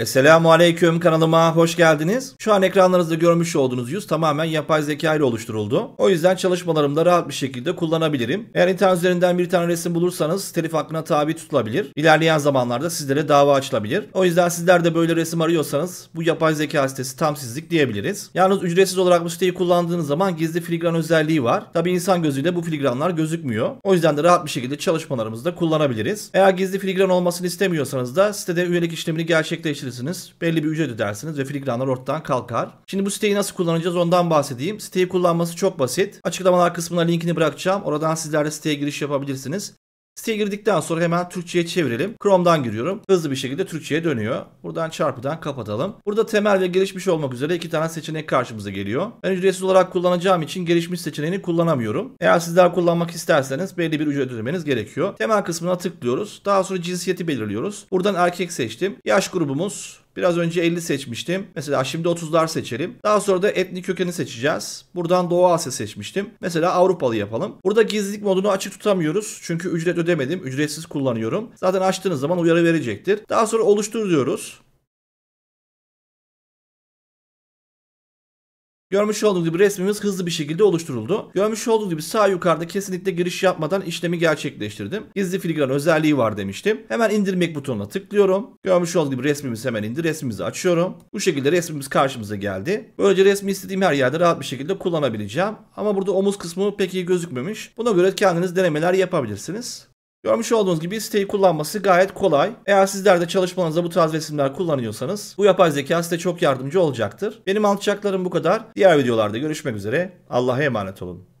Esselamu Aleyküm kanalıma hoş geldiniz. Şu an ekranlarınızda görmüş olduğunuz yüz tamamen yapay zeka ile oluşturuldu. O yüzden çalışmalarımda rahat bir şekilde kullanabilirim. Eğer internet üzerinden bir tane resim bulursanız telif hakkına tabi tutulabilir. İlerleyen zamanlarda sizlere dava açılabilir. O yüzden sizler de böyle resim arıyorsanız bu yapay zeka sitesi tam sizlik diyebiliriz. Yalnız ücretsiz olarak bu siteyi kullandığınız zaman gizli filigran özelliği var. Tabi insan gözüyle bu filigranlar gözükmüyor. O yüzden de rahat bir şekilde çalışmalarımızda kullanabiliriz. Eğer gizli filigran olmasını istemiyorsanız da sitede üyelik işlemini gerçekleştirirsiniz çalışırsınız. Belli bir ücret ödersiniz ve filigranlar ortadan kalkar. Şimdi bu siteyi nasıl kullanacağız ondan bahsedeyim. Siteyi kullanması çok basit. Açıklamalar kısmına linkini bırakacağım. Oradan sizler de siteye giriş yapabilirsiniz. Siteye girdikten sonra hemen Türkçe'ye çevirelim. Chrome'dan giriyorum. Hızlı bir şekilde Türkçe'ye dönüyor. Buradan çarpıdan kapatalım. Burada temel ve gelişmiş olmak üzere iki tane seçenek karşımıza geliyor. Ben ücretsiz olarak kullanacağım için gelişmiş seçeneğini kullanamıyorum. Eğer sizler kullanmak isterseniz belli bir ücret ödemeniz gerekiyor. Temel kısmına tıklıyoruz. Daha sonra cinsiyeti belirliyoruz. Buradan erkek seçtim. Yaş grubumuz Biraz önce 50 seçmiştim. Mesela şimdi 30'lar seçelim. Daha sonra da etnik kökeni seçeceğiz. Buradan Doğu Asya seçmiştim. Mesela Avrupalı yapalım. Burada gizlilik modunu açık tutamıyoruz. Çünkü ücret ödemedim. Ücretsiz kullanıyorum. Zaten açtığınız zaman uyarı verecektir. Daha sonra oluştur diyoruz. Görmüş olduğunuz gibi resmimiz hızlı bir şekilde oluşturuldu. Görmüş olduğunuz gibi sağ yukarıda kesinlikle giriş yapmadan işlemi gerçekleştirdim. Gizli filigran özelliği var demiştim. Hemen indirmek butonuna tıklıyorum. Görmüş olduğunuz gibi resmimiz hemen indi. Resmimizi açıyorum. Bu şekilde resmimiz karşımıza geldi. Böylece resmi istediğim her yerde rahat bir şekilde kullanabileceğim. Ama burada omuz kısmı pek iyi gözükmemiş. Buna göre kendiniz denemeler yapabilirsiniz. Görmüş olduğunuz gibi siteyi kullanması gayet kolay. Eğer sizler de çalışmanızda bu tarz resimler kullanıyorsanız bu yapay zeka size çok yardımcı olacaktır. Benim anlatacaklarım bu kadar. Diğer videolarda görüşmek üzere. Allah'a emanet olun.